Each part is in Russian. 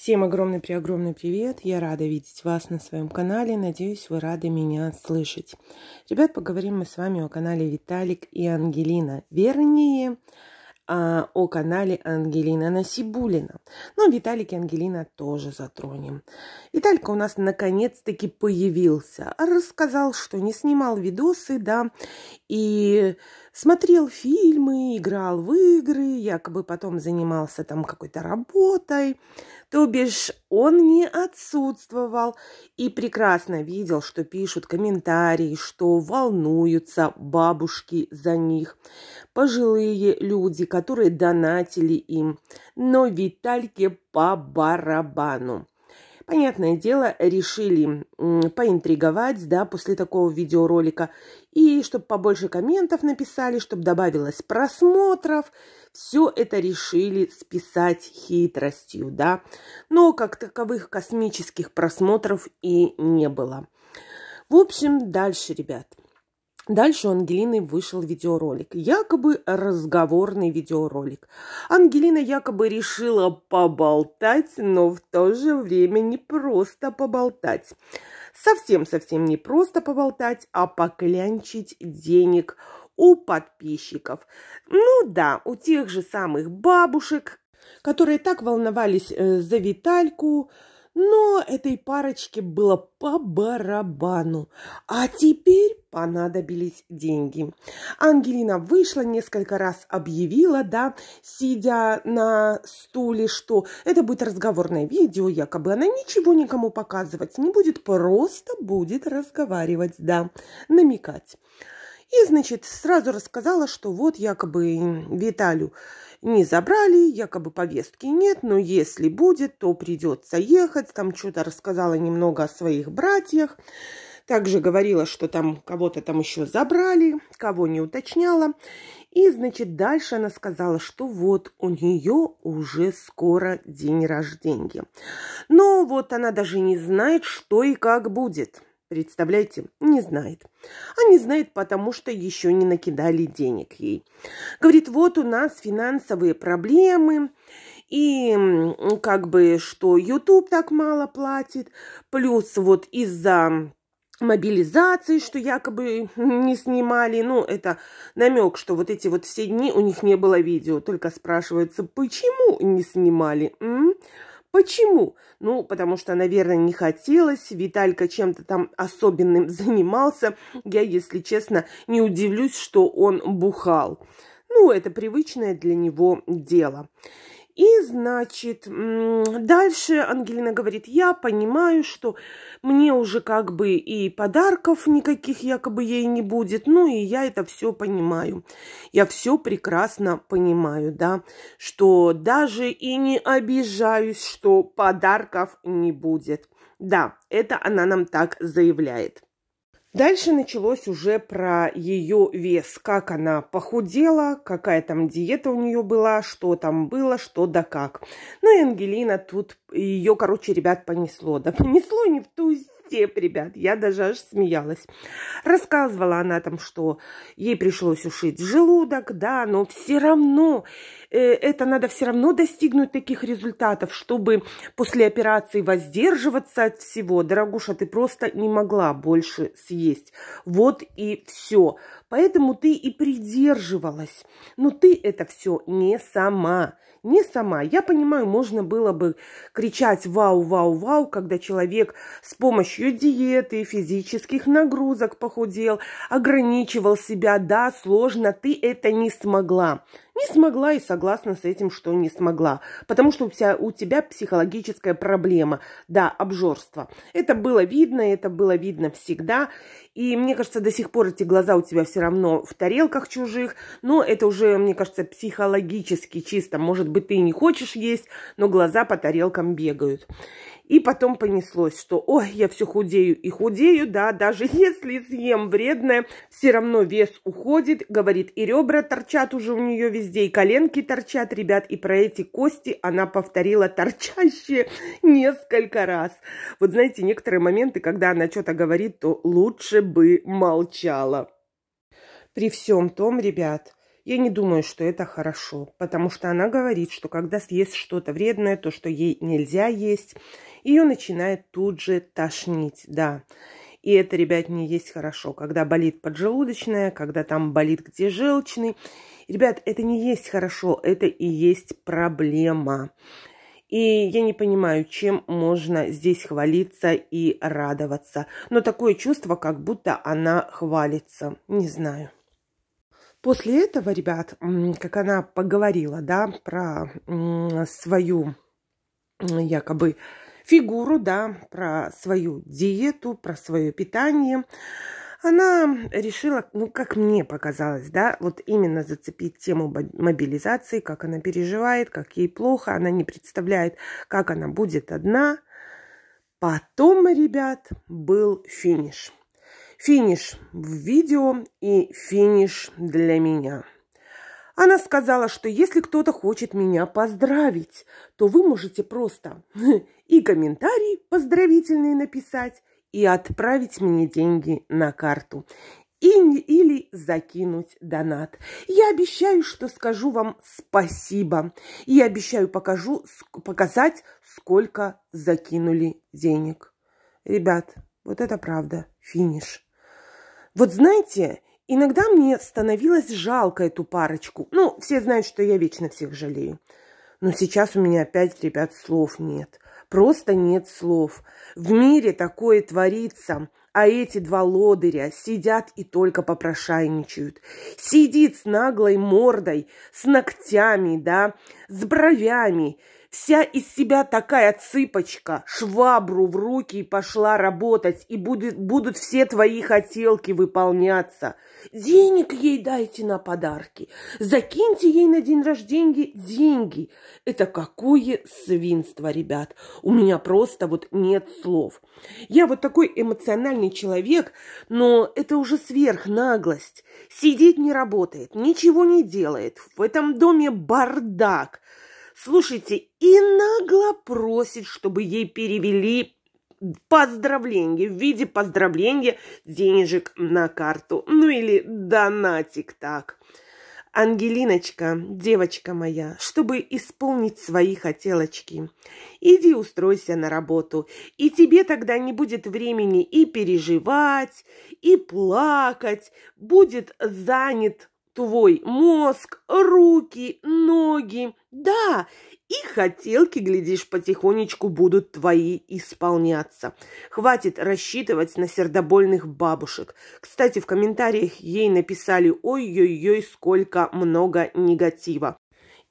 Всем огромный-преогромный привет! Я рада видеть вас на своем канале. Надеюсь, вы рады меня слышать. Ребят, поговорим мы с вами о канале Виталик и Ангелина. Вернее, а, о канале Ангелина Насибулина. Но Виталик и Ангелина тоже затронем. Виталик у нас наконец-таки появился. Рассказал, что не снимал видосы, да, и смотрел фильмы, играл в игры, якобы потом занимался там какой-то работой. То бишь он не отсутствовал и прекрасно видел, что пишут комментарии, что волнуются бабушки за них, пожилые люди, которые донатили им. Но Витальке по барабану понятное дело, решили поинтриговать, да, после такого видеоролика. И чтобы побольше комментов написали, чтобы добавилось просмотров. Все это решили списать хитростью, да. Но как таковых космических просмотров и не было. В общем, дальше, ребят. Дальше у Ангелины вышел видеоролик, якобы разговорный видеоролик. Ангелина якобы решила поболтать, но в то же время не просто поболтать. Совсем-совсем не просто поболтать, а поклянчить денег у подписчиков. Ну да, у тех же самых бабушек, которые так волновались э, за Витальку, но этой парочке было по барабану. А теперь понадобились деньги. Ангелина вышла, несколько раз объявила, да, сидя на стуле, что это будет разговорное видео, якобы она ничего никому показывать не будет, просто будет разговаривать, да, намекать. И, значит, сразу рассказала, что вот якобы Виталю не забрали, якобы повестки нет, но если будет, то придется ехать. Там что-то рассказала немного о своих братьях. Также говорила, что там кого-то там еще забрали, кого не уточняла. И, значит, дальше она сказала, что вот у нее уже скоро день рождения. Но вот она даже не знает, что и как будет. Представляете, не знает. А не знает, потому что еще не накидали денег ей. Говорит, вот у нас финансовые проблемы, и как бы, что YouTube так мало платит, плюс вот из-за мобилизации, что якобы не снимали. Ну, это намек, что вот эти вот все дни у них не было видео. Только спрашивается, почему не снимали? М? Почему? Ну, потому что, наверное, не хотелось. Виталька чем-то там особенным занимался. Я, если честно, не удивлюсь, что он бухал. Ну, это привычное для него дело. И, значит, дальше Ангелина говорит, я понимаю, что мне уже как бы и подарков никаких якобы ей не будет, ну и я это все понимаю. Я все прекрасно понимаю, да, что даже и не обижаюсь, что подарков не будет. Да, это она нам так заявляет. Дальше началось уже про ее вес, как она похудела, какая там диета у нее была, что там было, что да как. Ну и Ангелина тут, ее, короче, ребят, понесло. Да понесло не в ту степь, ребят, я даже аж смеялась. Рассказывала она там, что ей пришлось ушить желудок, да, но все равно Э, это надо все равно достигнуть таких результатов, чтобы после операции воздерживаться от всего. Дорогуша, ты просто не могла больше съесть. Вот и все. Поэтому ты и придерживалась. Но ты это все не сама. Не сама. Я понимаю, можно было бы кричать «Вау, вау, вау», когда человек с помощью диеты, физических нагрузок похудел, ограничивал себя. Да, сложно, ты это не смогла. Не смогла и согласна с этим, что не смогла, потому что у тебя, у тебя психологическая проблема, да, обжорство. Это было видно, это было видно всегда, и мне кажется, до сих пор эти глаза у тебя все равно в тарелках чужих, но это уже, мне кажется, психологически чисто. Может быть, ты и не хочешь есть, но глаза по тарелкам бегают. И потом понеслось, что ой, я все худею и худею, да, даже если съем вредное, все равно вес уходит, говорит, и ребра торчат уже у нее везде, и коленки торчат, ребят, и про эти кости она повторила торчащие несколько раз. Вот знаете, некоторые моменты, когда она что-то говорит, то лучше бы молчала. При всем том, ребят, я не думаю, что это хорошо, потому что она говорит, что когда съест что-то вредное, то, что ей нельзя есть, ее начинает тут же тошнить, да. И это, ребят, не есть хорошо, когда болит поджелудочная, когда там болит где желчный. Ребят, это не есть хорошо, это и есть проблема. И я не понимаю, чем можно здесь хвалиться и радоваться. Но такое чувство, как будто она хвалится. Не знаю. После этого, ребят, как она поговорила, да, про свою якобы фигуру, да, про свою диету, про свое питание. Она решила, ну, как мне показалось, да, вот именно зацепить тему мобилизации, как она переживает, как ей плохо, она не представляет, как она будет одна. Потом, ребят, был финиш. Финиш в видео и финиш для меня – она сказала, что если кто-то хочет меня поздравить, то вы можете просто и комментарий поздравительный написать, и отправить мне деньги на карту и, или закинуть донат. Я обещаю, что скажу вам спасибо. И обещаю покажу, показать, сколько закинули денег. Ребят, вот это правда, финиш. Вот знаете, Иногда мне становилось жалко эту парочку. Ну, все знают, что я вечно всех жалею. Но сейчас у меня опять, ребят, слов нет. Просто нет слов. В мире такое творится, а эти два лодыря сидят и только попрошайничают. Сидит с наглой мордой, с ногтями, да, с бровями – Вся из себя такая цыпочка, швабру в руки и пошла работать, и будет, будут все твои хотелки выполняться. Денег ей дайте на подарки, закиньте ей на день рождения деньги. Это какое свинство, ребят. У меня просто вот нет слов. Я вот такой эмоциональный человек, но это уже сверхнаглость. Сидеть не работает, ничего не делает. В этом доме бардак – Слушайте, и нагло просит, чтобы ей перевели поздравление, в виде поздравления денежек на карту. Ну или донатик так. Ангелиночка, девочка моя, чтобы исполнить свои хотелочки, иди устройся на работу, и тебе тогда не будет времени и переживать, и плакать, будет занят твой мозг, руки, ноги. Да, и хотелки, глядишь, потихонечку будут твои исполняться. Хватит рассчитывать на сердобольных бабушек. Кстати, в комментариях ей написали «Ой-ой-ой, сколько много негатива».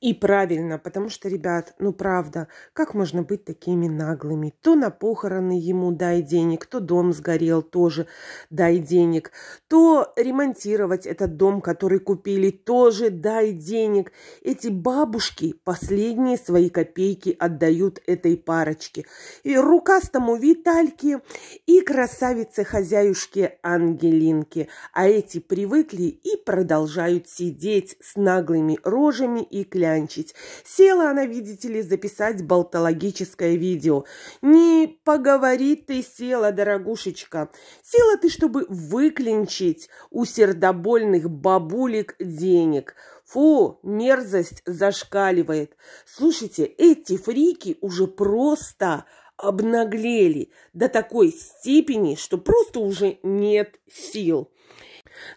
И правильно, потому что, ребят, ну правда, как можно быть такими наглыми? То на похороны ему дай денег, то дом сгорел тоже дай денег, то ремонтировать этот дом, который купили, тоже дай денег. Эти бабушки последние свои копейки отдают этой парочке. И рукастому Витальке, и красавице-хозяюшке Ангелинке. А эти привыкли и продолжают сидеть с наглыми рожами и клятвами склянчить. Села она, видите ли, записать болтологическое видео. Не поговори ты села, дорогушечка. Села ты, чтобы выклинчить у сердобольных бабулек денег. Фу, мерзость зашкаливает. Слушайте, эти фрики уже просто обнаглели до такой степени, что просто уже нет сил.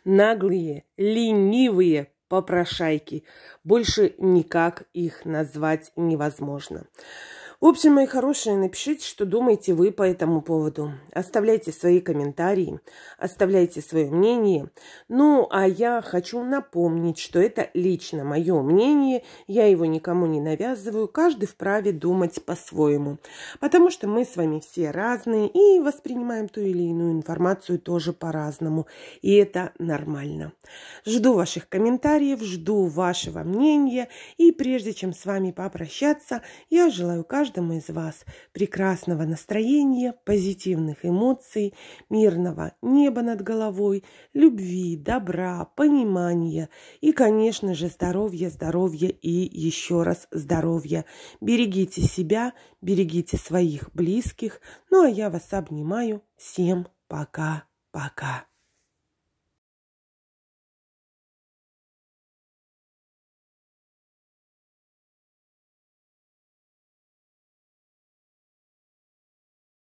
Наглые, ленивые, попрошайки. Больше никак их назвать невозможно. В общем, мои хорошие, напишите, что думаете вы по этому поводу. Оставляйте свои комментарии, оставляйте свое мнение. Ну, а я хочу напомнить, что это лично мое мнение, я его никому не навязываю, каждый вправе думать по-своему, потому что мы с вами все разные и воспринимаем ту или иную информацию тоже по-разному, и это нормально. Жду ваших комментариев, жду вашего мнения, и прежде чем с вами попрощаться, я желаю каждому каждому из вас прекрасного настроения, позитивных эмоций, мирного неба над головой, любви, добра, понимания и, конечно же, здоровья, здоровья и еще раз здоровья. Берегите себя, берегите своих близких. Ну а я вас обнимаю. Всем пока-пока.